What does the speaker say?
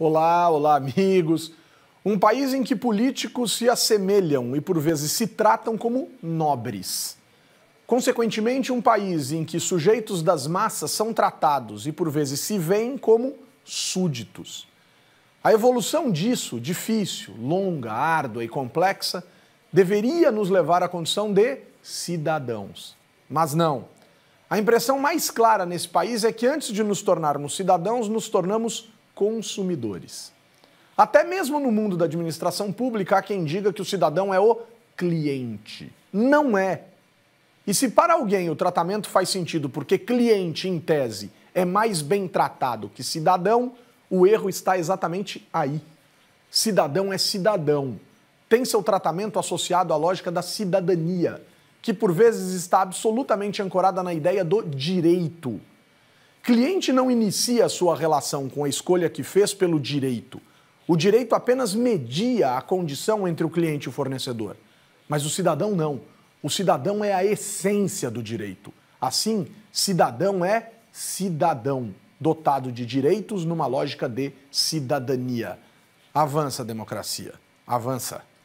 Olá, olá, amigos. Um país em que políticos se assemelham e por vezes se tratam como nobres. Consequentemente, um país em que sujeitos das massas são tratados e por vezes se veem como súditos. A evolução disso, difícil, longa, árdua e complexa, deveria nos levar à condição de cidadãos. Mas não. A impressão mais clara nesse país é que antes de nos tornarmos cidadãos, nos tornamos consumidores. Até mesmo no mundo da administração pública, há quem diga que o cidadão é o cliente. Não é. E se para alguém o tratamento faz sentido porque cliente, em tese, é mais bem tratado que cidadão, o erro está exatamente aí. Cidadão é cidadão. Tem seu tratamento associado à lógica da cidadania, que por vezes está absolutamente ancorada na ideia do direito. Cliente não inicia a sua relação com a escolha que fez pelo direito. O direito apenas media a condição entre o cliente e o fornecedor. Mas o cidadão não. O cidadão é a essência do direito. Assim, cidadão é cidadão, dotado de direitos numa lógica de cidadania. Avança, a democracia. Avança.